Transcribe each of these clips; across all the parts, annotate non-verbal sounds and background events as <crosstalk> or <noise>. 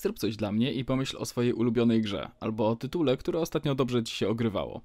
zrób coś dla mnie i pomyśl o swojej ulubionej grze, albo o tytule, które ostatnio dobrze ci się ogrywało.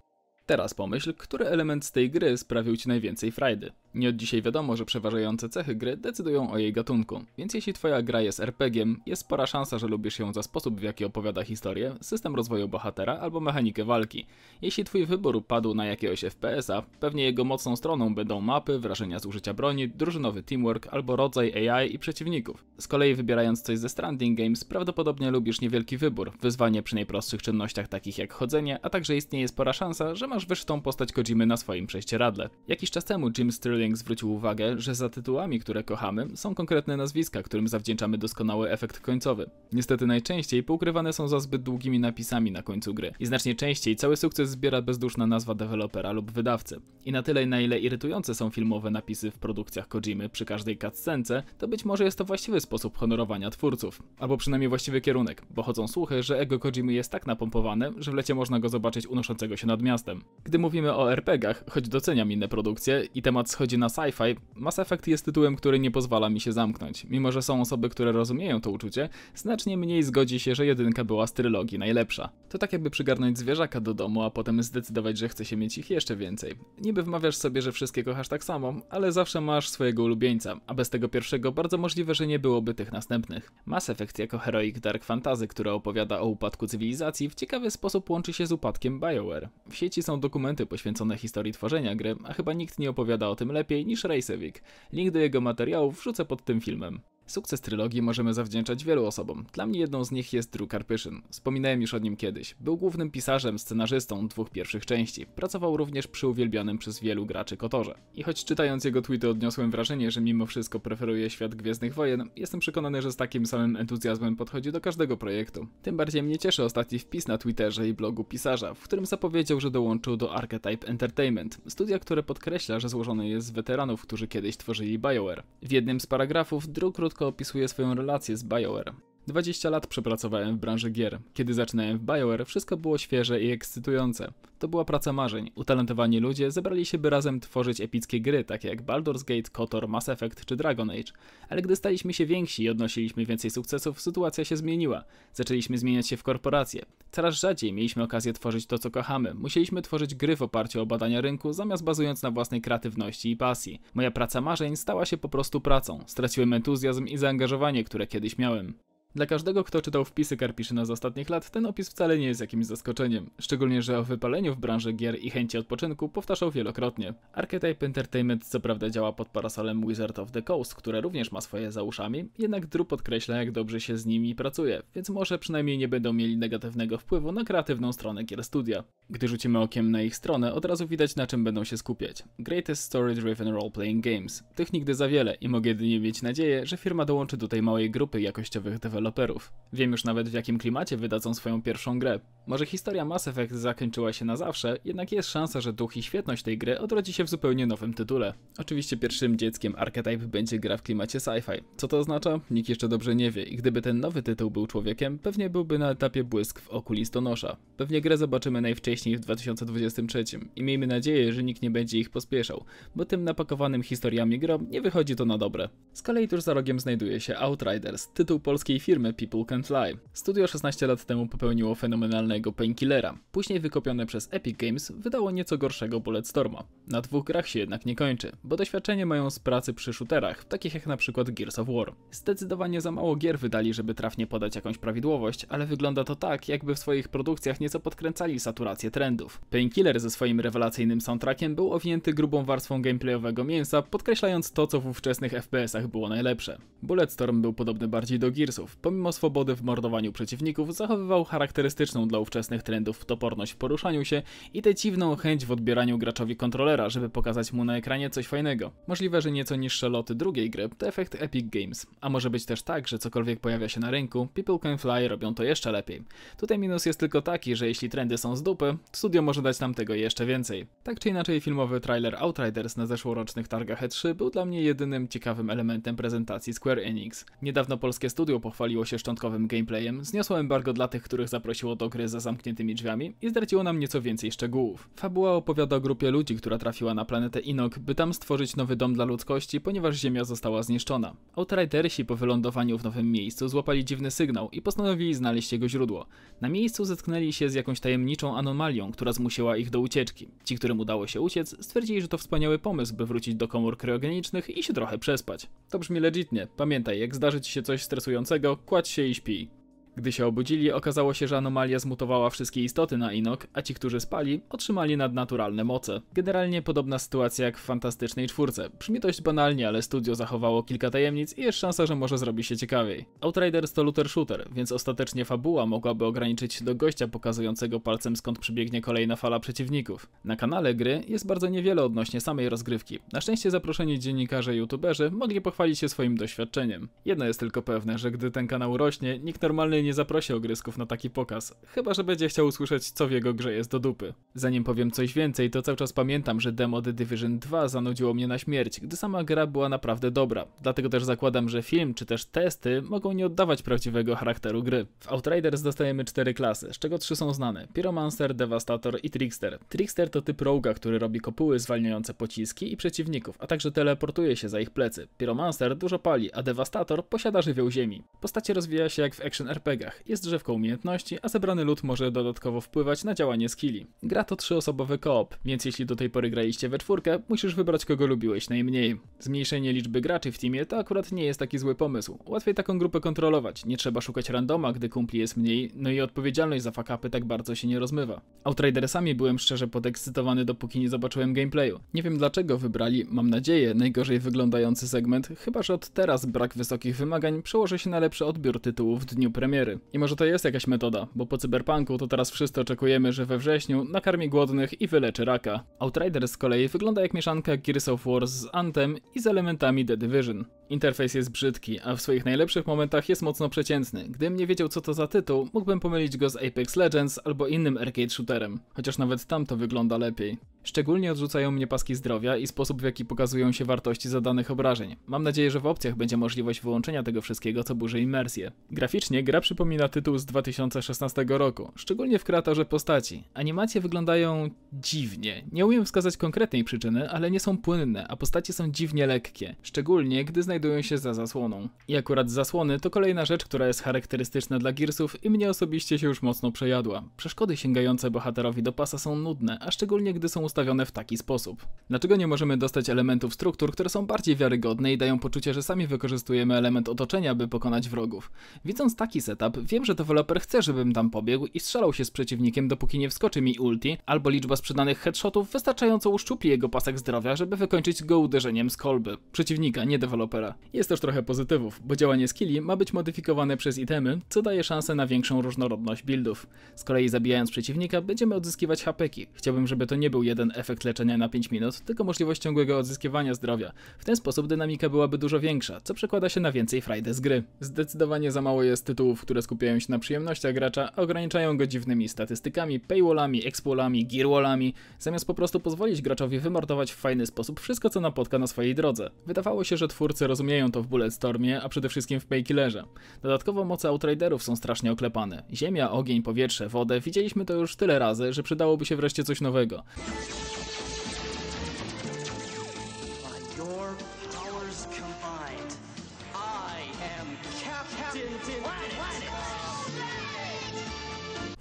Teraz pomyśl, który element z tej gry sprawił ci najwięcej frajdy. Nie od dzisiaj wiadomo, że przeważające cechy gry decydują o jej gatunku, więc jeśli twoja gra jest RPG, jest spora szansa, że lubisz ją za sposób w jaki opowiada historię, system rozwoju bohatera albo mechanikę walki. Jeśli twój wybór padł na jakiegoś FPS-a, pewnie jego mocną stroną będą mapy, wrażenia z użycia broni, drużynowy teamwork albo rodzaj AI i przeciwników. Z kolei wybierając coś ze Stranding Games prawdopodobnie lubisz niewielki wybór, wyzwanie przy najprostszych czynnościach takich jak chodzenie, a także istnieje spora szansa, że masz wyższą postać Kojimy na swoim radle. Jakiś czas temu Jim Sterling zwrócił uwagę, że za tytułami, które kochamy, są konkretne nazwiska, którym zawdzięczamy doskonały efekt końcowy. Niestety najczęściej poukrywane są za zbyt długimi napisami na końcu gry i znacznie częściej cały sukces zbiera bezduszna nazwa dewelopera lub wydawcy. I na tyle na ile irytujące są filmowe napisy w produkcjach Kojimy przy każdej cutscence, to być może jest to właściwy sposób honorowania twórców. Albo przynajmniej właściwy kierunek, bo chodzą słuchy, że ego Kojimy jest tak napompowane, że w lecie można go zobaczyć unoszącego się nad miastem. Gdy mówimy o RPGach, choć doceniam inne produkcje i temat schodzi na sci-fi, Mass Effect jest tytułem, który nie pozwala mi się zamknąć. Mimo, że są osoby, które rozumieją to uczucie, znacznie mniej zgodzi się, że jedynka była z trylogii najlepsza. To tak jakby przygarnąć zwierzaka do domu, a potem zdecydować, że chce się mieć ich jeszcze więcej. Niby wmawiasz sobie, że wszystkie kochasz tak samo, ale zawsze masz swojego ulubieńca, a bez tego pierwszego bardzo możliwe, że nie byłoby tych następnych. Mass Effect jako heroik dark fantasy, która opowiada o upadku cywilizacji, w ciekawy sposób łączy się z upadkiem BioWare. W sieci są dokumenty poświęcone historii tworzenia gry, a chyba nikt nie opowiada o tym lepiej lepiej niż Rejsewik. Link do jego materiałów wrzucę pod tym filmem. Sukces trylogii możemy zawdzięczać wielu osobom. Dla mnie jedną z nich jest Drew Karpyszyn. Wspominałem już o nim kiedyś. Był głównym pisarzem, scenarzystą dwóch pierwszych części. Pracował również przy uwielbianym przez wielu graczy Kotorze. I choć czytając jego tweety odniosłem wrażenie, że mimo wszystko preferuje świat Gwiezdnych Wojen, jestem przekonany, że z takim samym entuzjazmem podchodzi do każdego projektu. Tym bardziej mnie cieszy ostatni wpis na Twitterze i blogu pisarza, w którym zapowiedział, że dołączył do Archetype Entertainment, studia, które podkreśla, że złożone jest z weteranów, którzy kiedyś tworzyli BioWare. W jednym z paragrafów Drew krótko krótko opisuje swoją relację z BioWare. 20 lat przepracowałem w branży gier. Kiedy zaczynałem w BioWare, wszystko było świeże i ekscytujące. To była praca marzeń. Utalentowani ludzie zebrali się, by razem tworzyć epickie gry, takie jak Baldur's Gate, KOTOR, Mass Effect czy Dragon Age. Ale gdy staliśmy się więksi i odnosiliśmy więcej sukcesów, sytuacja się zmieniła. Zaczęliśmy zmieniać się w korporacje. Coraz rzadziej mieliśmy okazję tworzyć to, co kochamy. Musieliśmy tworzyć gry w oparciu o badania rynku, zamiast bazując na własnej kreatywności i pasji. Moja praca marzeń stała się po prostu pracą. Straciłem entuzjazm i zaangażowanie, które kiedyś miałem. Dla każdego, kto czytał wpisy Karpiszyna z ostatnich lat, ten opis wcale nie jest jakimś zaskoczeniem, szczególnie, że o wypaleniu w branży gier i chęci odpoczynku powtarzał wielokrotnie. Archetype Entertainment co prawda działa pod parasolem Wizard of the Coast, które również ma swoje za uszami, jednak Drew podkreśla jak dobrze się z nimi pracuje, więc może przynajmniej nie będą mieli negatywnego wpływu na kreatywną stronę gier studia. Gdy rzucimy okiem na ich stronę, od razu widać na czym będą się skupiać. Greatest Story Driven Role Playing Games. Tych nigdy za wiele i mogę jedynie mieć nadzieję, że firma dołączy do tej małej grupy jakościowych deweloperów deweloperów. Wiem już nawet w jakim klimacie wydadzą swoją pierwszą grę. Może historia Mass Effect zakończyła się na zawsze, jednak jest szansa, że duch i świetność tej gry odrodzi się w zupełnie nowym tytule. Oczywiście pierwszym dzieckiem Archetype będzie gra w klimacie sci-fi. Co to oznacza? Nikt jeszcze dobrze nie wie i gdyby ten nowy tytuł był człowiekiem, pewnie byłby na etapie błysk w oku listonosza. Pewnie grę zobaczymy najwcześniej w 2023 i miejmy nadzieję, że nikt nie będzie ich pospieszał, bo tym napakowanym historiami grom nie wychodzi to na dobre. Z kolei tuż za rogiem znajduje się Outriders, tytuł polskiej firmy, firmy People Can't Lie. Studio 16 lat temu popełniło fenomenalnego Painkillera. Później wykopione przez Epic Games wydało nieco gorszego Bulletstorma. Na dwóch grach się jednak nie kończy, bo doświadczenie mają z pracy przy shooterach, takich jak na przykład Gears of War. Zdecydowanie za mało gier wydali, żeby trafnie podać jakąś prawidłowość, ale wygląda to tak, jakby w swoich produkcjach nieco podkręcali saturację trendów. Painkiller ze swoim rewelacyjnym soundtrackiem był owinięty grubą warstwą gameplayowego mięsa, podkreślając to, co w ówczesnych FPS-ach było najlepsze. Bulletstorm był podobny bardziej do Gearsów, Pomimo swobody w mordowaniu przeciwników, zachowywał charakterystyczną dla ówczesnych trendów toporność w poruszaniu się i tę dziwną chęć w odbieraniu graczowi kontrolera, żeby pokazać mu na ekranie coś fajnego. Możliwe, że nieco niższe loty drugiej gry to efekt Epic Games, a może być też tak, że cokolwiek pojawia się na rynku, People Can Fly robią to jeszcze lepiej. Tutaj minus jest tylko taki, że jeśli trendy są z dupy, studio może dać nam tego jeszcze więcej. Tak czy inaczej filmowy trailer Outriders na zeszłorocznych targach E3 był dla mnie jedynym ciekawym elementem prezentacji Square Enix. Niedawno polskie studio pochwaliło pochwaliło się szczątkowym gameplayem, zniosło embargo dla tych, których zaprosiło do gry za zamkniętymi drzwiami i zdradziło nam nieco więcej szczegółów. Fabuła opowiada o grupie ludzi, która trafiła na planetę Inok, by tam stworzyć nowy dom dla ludzkości, ponieważ Ziemia została zniszczona. Outridersi po wylądowaniu w nowym miejscu złapali dziwny sygnał i postanowili znaleźć jego źródło. Na miejscu zetknęli się z jakąś tajemniczą anomalią, która zmusiła ich do ucieczki. Ci, którym udało się uciec, stwierdzili, że to wspaniały pomysł, by wrócić do komór kryogenicznych i się trochę przespać. To brzmi legitnie. Pamiętaj, jak zdarzy ci się coś stresującego, kładź się i śpij. Gdy się obudzili, okazało się, że anomalia zmutowała wszystkie istoty na Inok, a ci, którzy spali, otrzymali nadnaturalne moce. Generalnie podobna sytuacja jak w Fantastycznej Czwórce. Brzmi dość banalnie, ale studio zachowało kilka tajemnic i jest szansa, że może zrobi się ciekawiej. Outriders to looter shooter, więc ostatecznie fabuła mogłaby ograniczyć się do gościa pokazującego palcem skąd przybiegnie kolejna fala przeciwników. Na kanale gry jest bardzo niewiele odnośnie samej rozgrywki. Na szczęście zaproszeni dziennikarze i youtuberzy mogli pochwalić się swoim doświadczeniem. Jedno jest tylko pewne, że gdy ten kanał rośnie, nikt normalny nie zaprosi ogrysków na taki pokaz, chyba że będzie chciał usłyszeć, co w jego grze jest do dupy. Zanim powiem coś więcej, to cały czas pamiętam, że demo The Division 2 zanudziło mnie na śmierć, gdy sama gra była naprawdę dobra. Dlatego też zakładam, że film czy też testy mogą nie oddawać prawdziwego charakteru gry. W Outriders dostajemy cztery klasy, z czego trzy są znane. Pyromancer, Devastator i Trickster. Trickster to typ roga, który robi kopuły zwalniające pociski i przeciwników, a także teleportuje się za ich plecy. Pyromancer dużo pali, a Devastator posiada żywioł ziemi. Postacie rozwija się jak w action RPG, jest drzewką umiejętności, a zebrany lód może dodatkowo wpływać na działanie skilli. Gra to trzyosobowy koop, więc jeśli do tej pory graliście we czwórkę, musisz wybrać kogo lubiłeś najmniej. Zmniejszenie liczby graczy w teamie to akurat nie jest taki zły pomysł. Łatwiej taką grupę kontrolować, nie trzeba szukać randoma, gdy kumpli jest mniej, no i odpowiedzialność za fakapy tak bardzo się nie rozmywa. Outridersami byłem szczerze podekscytowany dopóki nie zobaczyłem gameplayu. Nie wiem dlaczego wybrali, mam nadzieję, najgorzej wyglądający segment, chyba że od teraz brak wysokich wymagań przełoży się na lepszy odbiór tytułu w dniu premiery. 4. I może to jest jakaś metoda, bo po cyberpunku to teraz wszyscy oczekujemy, że we wrześniu nakarmi głodnych i wyleczy raka. Outriders z kolei wygląda jak mieszanka Gears of War z Anthem i z elementami The Division. Interfejs jest brzydki, a w swoich najlepszych momentach jest mocno przeciętny. Gdybym nie wiedział co to za tytuł, mógłbym pomylić go z Apex Legends albo innym arcade shooterem, chociaż nawet tam to wygląda lepiej. Szczególnie odrzucają mnie paski zdrowia i sposób w jaki pokazują się wartości zadanych obrażeń. Mam nadzieję, że w opcjach będzie możliwość wyłączenia tego wszystkiego, co burzy imersję. Graficznie gra przypomina tytuł z 2016 roku, szczególnie w kreatorze postaci. Animacje wyglądają dziwnie. Nie umiem wskazać konkretnej przyczyny, ale nie są płynne, a postacie są dziwnie lekkie. Szczególnie, gdy znajdują znajdują się za zasłoną. I akurat zasłony to kolejna rzecz, która jest charakterystyczna dla Gearsów i mnie osobiście się już mocno przejadła. Przeszkody sięgające bohaterowi do pasa są nudne, a szczególnie gdy są ustawione w taki sposób. Dlaczego nie możemy dostać elementów struktur, które są bardziej wiarygodne i dają poczucie, że sami wykorzystujemy element otoczenia, by pokonać wrogów? Widząc taki setup, wiem, że deweloper chce, żebym tam pobiegł i strzelał się z przeciwnikiem, dopóki nie wskoczy mi ulti, albo liczba sprzedanych headshotów wystarczająco uszczupli jego pasek zdrowia, żeby wykończyć go uderzeniem z kolby. Przeciwnika, nie dewelopera. Jest też trochę pozytywów, bo działanie skilli ma być modyfikowane przez itemy, co daje szansę na większą różnorodność buildów. Z kolei zabijając przeciwnika będziemy odzyskiwać hapeki. Chciałbym, żeby to nie był jeden efekt leczenia na 5 minut, tylko możliwość ciągłego odzyskiwania zdrowia. W ten sposób dynamika byłaby dużo większa, co przekłada się na więcej frajdy z gry. Zdecydowanie za mało jest tytułów, które skupiają się na przyjemnościach gracza, a ograniczają go dziwnymi statystykami, paywallami, expolami, gearwallami, zamiast po prostu pozwolić graczowi wymordować w fajny sposób wszystko, co napotka na swojej drodze. Wydawało się, że twórcy rozumieją to w Bulletstormie, a przede wszystkim w Paykillerze. Dodatkowo moce Outriderów są strasznie oklepane. Ziemia, ogień, powietrze, wodę, widzieliśmy to już tyle razy, że przydałoby się wreszcie coś nowego.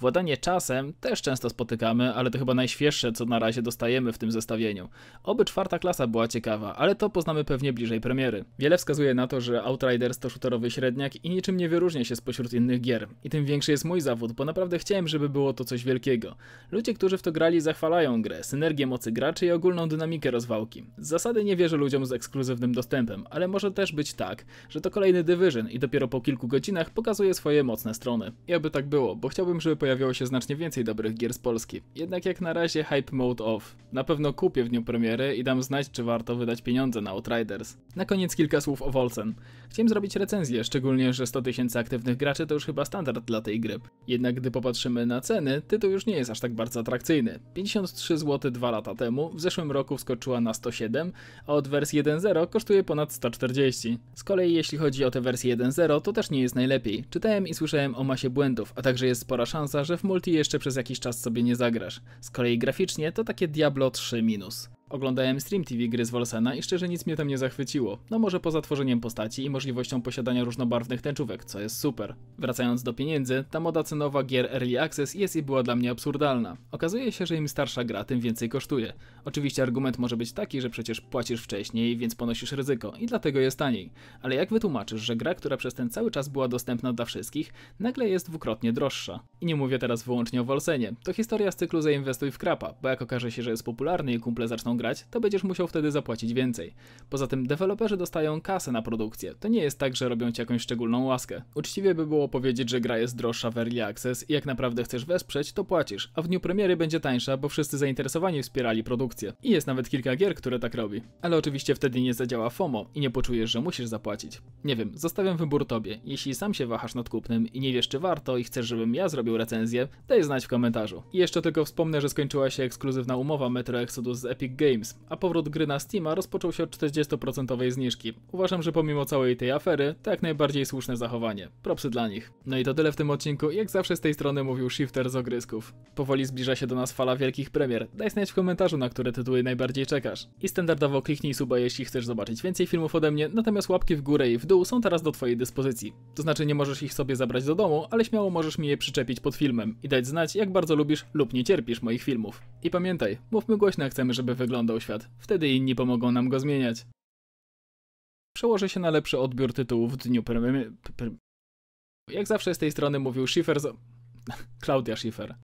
Władanie czasem też często spotykamy, ale to chyba najświeższe, co na razie dostajemy w tym zestawieniu. Oby czwarta klasa była ciekawa, ale to poznamy pewnie bliżej premiery. Wiele wskazuje na to, że Outriders to shooterowy średniak i niczym nie wyróżnia się spośród innych gier. I tym większy jest mój zawód, bo naprawdę chciałem, żeby było to coś wielkiego. Ludzie, którzy w to grali, zachwalają grę, synergię mocy graczy i ogólną dynamikę rozwałki. Z zasady nie wierzę ludziom z ekskluzywnym dostępem, ale może też być tak, że to kolejny Division i dopiero po kilku godzinach pokazuje swoje mocne strony. I aby tak było, bo chciałbym, żeby pojawiało się znacznie więcej dobrych gier z Polski. Jednak jak na razie hype mode off. Na pewno kupię w dniu premiery i dam znać, czy warto wydać pieniądze na Outriders. Na koniec kilka słów o Wolcen. Chciałem zrobić recenzję, szczególnie, że 100 tysięcy aktywnych graczy to już chyba standard dla tej gry. Jednak gdy popatrzymy na ceny, tytuł już nie jest aż tak bardzo atrakcyjny. 53 zł 2 lata temu, w zeszłym roku wskoczyła na 107, a od wersji 1.0 kosztuje ponad 140. Z kolei jeśli chodzi o tę wersję 1.0, to też nie jest najlepiej. Czytałem i słyszałem o masie błędów, a także jest spora szansa, że w multi jeszcze przez jakiś czas sobie nie zagrasz. Z kolei graficznie to takie Diablo 3 minus. Oglądałem stream TV gry z Volsena i szczerze nic mnie tam nie zachwyciło. No może poza tworzeniem postaci i możliwością posiadania różnobarwnych tęczówek, co jest super. Wracając do pieniędzy, ta moda cenowa gier Early Access jest i była dla mnie absurdalna. Okazuje się, że im starsza gra, tym więcej kosztuje. Oczywiście argument może być taki, że przecież płacisz wcześniej, więc ponosisz ryzyko i dlatego jest taniej. Ale jak wytłumaczysz, że gra, która przez ten cały czas była dostępna dla wszystkich, nagle jest dwukrotnie droższa? I nie mówię teraz wyłącznie o Volsenie. To historia z cyklu zainwestuj w krapa, bo jak okaże się, że jest popularny i kumple zaczną grać, to będziesz musiał wtedy zapłacić więcej. Poza tym deweloperzy dostają kasę na produkcję, to nie jest tak, że robią ci jakąś szczególną łaskę. Uczciwie by było powiedzieć, że gra jest droższa w Early Access i jak naprawdę chcesz wesprzeć, to płacisz, a w dniu premiery będzie tańsza, bo wszyscy zainteresowani wspierali produkcję. I jest nawet kilka gier, które tak robi. Ale oczywiście wtedy nie zadziała FOMO i nie poczujesz, że musisz zapłacić. Nie wiem, zostawiam wybór tobie. Jeśli sam się wahasz nad kupnem i nie wiesz czy warto i chcesz, żebym ja zrobił recenzję, daj znać w komentarzu. I jeszcze tylko wspomnę, że skończyła się ekskluzywna umowa Metro Exodus z Epic Games Games, a powrót gry na Steama rozpoczął się od 40% zniżki. Uważam, że pomimo całej tej afery, to jak najbardziej słuszne zachowanie. Propsy dla nich. No i to tyle w tym odcinku, jak zawsze z tej strony mówił Shifter z Ogrysków. Powoli zbliża się do nas fala wielkich premier, daj znać w komentarzu na które tytuły najbardziej czekasz. I standardowo kliknij suba jeśli chcesz zobaczyć więcej filmów ode mnie, natomiast łapki w górę i w dół są teraz do twojej dyspozycji. To znaczy nie możesz ich sobie zabrać do domu, ale śmiało możesz mi je przyczepić pod filmem i dać znać jak bardzo lubisz lub nie cierpisz moich filmów. I pamiętaj, mówmy głośno jak chcemy, żeby wyglądać wyglądał świat. Wtedy inni pomogą nam go zmieniać. Przełoży się na lepszy odbiór tytułów w dniu premiery. Jak zawsze z tej strony mówił Schiffer. Klaudia <laughs> Schiffer.